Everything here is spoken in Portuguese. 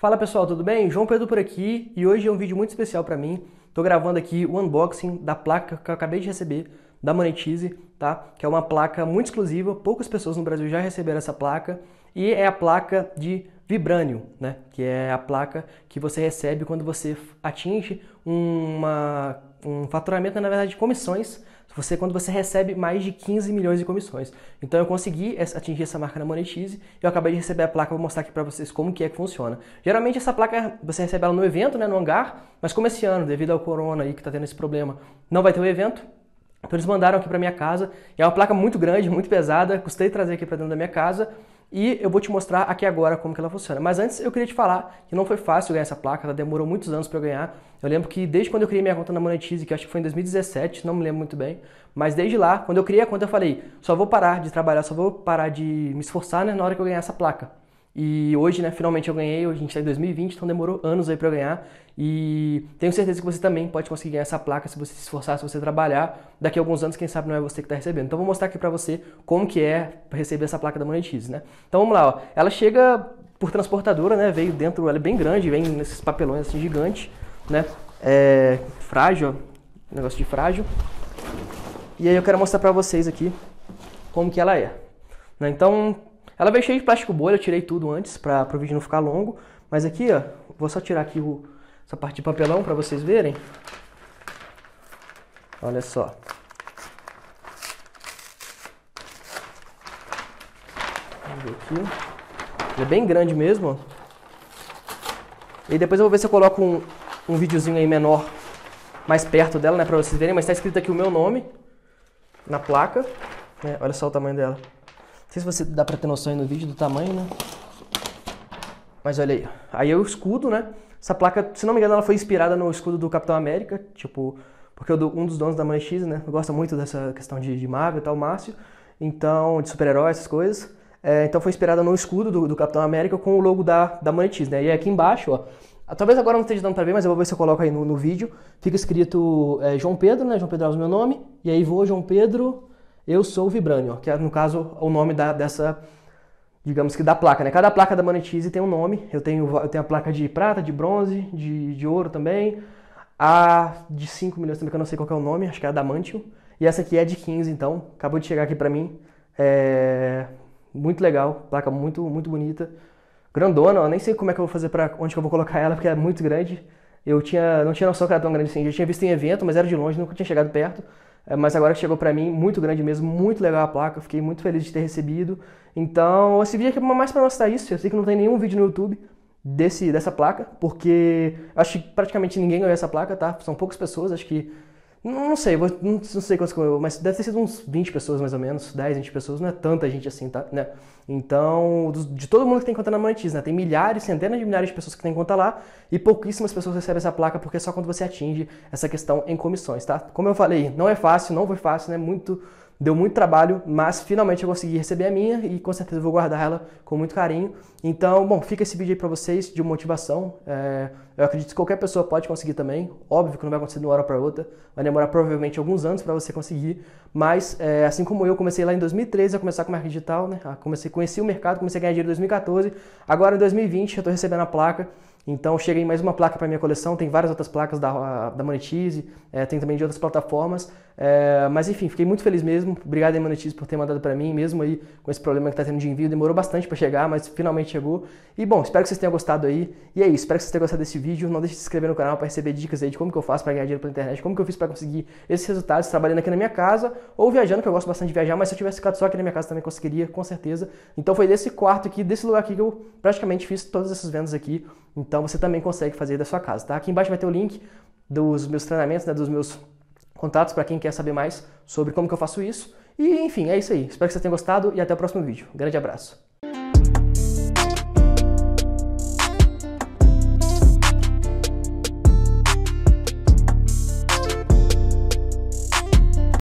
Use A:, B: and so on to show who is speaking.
A: Fala pessoal, tudo bem? João Pedro por aqui e hoje é um vídeo muito especial para mim. Estou gravando aqui o unboxing da placa que eu acabei de receber da Monetize, tá? Que é uma placa muito exclusiva, poucas pessoas no Brasil já receberam essa placa e é a placa de vibrânio, né? Que é a placa que você recebe quando você atinge uma, um faturamento, na verdade, de comissões. Você, quando você recebe mais de 15 milhões de comissões. Então eu consegui atingir essa marca na Monetize e eu acabei de receber a placa, vou mostrar aqui para vocês como que é que funciona. Geralmente essa placa você recebe ela no evento, né, no hangar, mas como esse ano, devido ao corona aí que está tendo esse problema, não vai ter o evento, então eles mandaram aqui para minha casa. é uma placa muito grande, muito pesada. Custei trazer aqui para dentro da minha casa. E eu vou te mostrar aqui agora como que ela funciona. Mas antes eu queria te falar que não foi fácil ganhar essa placa, ela demorou muitos anos para eu ganhar. Eu lembro que desde quando eu criei minha conta na Monetize, que acho que foi em 2017, não me lembro muito bem, mas desde lá, quando eu criei a conta, eu falei: só vou parar de trabalhar, só vou parar de me esforçar né, na hora que eu ganhar essa placa. E hoje, né, finalmente eu ganhei, a gente está em 2020, então demorou anos aí para ganhar. E tenho certeza que você também pode conseguir ganhar essa placa se você se esforçar, se você trabalhar. Daqui a alguns anos, quem sabe não é você que está recebendo. Então vou mostrar aqui para você como que é receber essa placa da Monetize, né? Então vamos lá, ó. Ela chega por transportadora, né? Veio dentro, ela é bem grande, vem nesses papelões assim gigante, né? É frágil, ó. negócio de frágil. E aí eu quero mostrar para vocês aqui como que ela é. Né? Então, ela veio cheia de plástico bolha, eu tirei tudo antes para o vídeo não ficar longo. Mas aqui, ó, vou só tirar aqui o, essa parte de papelão para vocês verem. Olha só. Vamos ver aqui. Ele é bem grande mesmo. E depois eu vou ver se eu coloco um, um videozinho aí menor, mais perto dela, né, pra vocês verem. Mas tá escrito aqui o meu nome na placa. É, olha só o tamanho dela. Não sei se você dá pra ter noção aí no vídeo do tamanho, né? Mas olha aí. Aí é o escudo, né? Essa placa, se não me engano, ela foi inspirada no escudo do Capitão América, tipo, porque um dos donos da Mãe X, né, gosta muito dessa questão de, de Marvel e tal, Márcio, então, de super-herói, essas coisas. É, então foi inspirada no escudo do, do, Capitão América com o logo da, da Mãe X, né? E aqui embaixo, ó, talvez agora não esteja dando pra ver, mas eu vou ver se eu coloco aí no, no vídeo, fica escrito é, João Pedro, né, João Pedro é o meu nome, e aí vou João Pedro eu sou o Vibranium, que é, no caso, o nome da, dessa, digamos que da placa, né? Cada placa da Magnetize tem um nome. Eu tenho, eu tenho a placa de prata, de bronze, de, de ouro também. A de 5 milhões também, que eu não sei qual é o nome, acho que é a Damantium. E essa aqui é de 15, então. Acabou de chegar aqui pra mim. É... Muito legal, placa muito, muito bonita. Grandona, nem sei como é que eu vou fazer para onde que eu vou colocar ela, porque é muito grande. Eu tinha, não tinha noção que era tão grande assim. Já tinha visto em evento, mas era de longe, nunca tinha chegado perto. É, mas agora que chegou para mim, muito grande mesmo, muito legal a placa, fiquei muito feliz de ter recebido. Então, esse vídeo aqui é mais para mostrar isso, eu sei que não tem nenhum vídeo no YouTube desse, dessa placa, porque acho que praticamente ninguém ganhou essa placa, tá? São poucas pessoas, acho que não, não sei, vou, não, sei quantas mas deve ter sido uns 20 pessoas mais ou menos, 10, 20 pessoas, não é tanta gente assim, tá? Né? Então, de todo mundo que tem conta na Monetize, né? Tem milhares, centenas de milhares de pessoas que tem conta lá e pouquíssimas pessoas recebem essa placa porque é só quando você atinge essa questão em comissões, tá? Como eu falei, não é fácil, não foi fácil, né? Muito Deu muito trabalho, mas finalmente eu consegui receber a minha e com certeza vou guardar ela com muito carinho. Então, bom, fica esse vídeo aí pra vocês de motivação. É, eu acredito que qualquer pessoa pode conseguir também. Óbvio que não vai acontecer de uma hora para outra, vai demorar provavelmente alguns anos para você conseguir. Mas, é, assim como eu, comecei lá em 2013 a começar com marketing digital, né? Ah, comecei, conheci o mercado, comecei a ganhar dinheiro em 2014. Agora em 2020 eu tô recebendo a placa. Então cheguei mais uma placa para minha coleção, tem várias outras placas da, ah, da Monetize, é, tem também de outras plataformas. É, mas enfim, fiquei muito feliz mesmo. Obrigado aí, Monetize, por ter mandado para mim, mesmo aí com esse problema que está tendo de envio. Demorou bastante para chegar, mas finalmente chegou. E bom, espero que vocês tenham gostado aí. E é isso, espero que vocês tenham gostado desse vídeo. Não deixe de se inscrever no canal para receber dicas aí de como que eu faço para ganhar dinheiro pela internet, como que eu fiz para conseguir esses resultados trabalhando aqui na minha casa ou viajando, que eu gosto bastante de viajar, mas se eu tivesse ficado só aqui na minha casa também conseguiria, com certeza. Então foi desse quarto aqui, desse lugar aqui que eu praticamente fiz todas essas vendas aqui. Então, então você também consegue fazer da sua casa, tá? Aqui embaixo vai ter o link dos meus treinamentos, né, dos meus contatos para quem quer saber mais sobre como que eu faço isso. E enfim, é isso aí. Espero que você tenha gostado e até o próximo vídeo. grande abraço.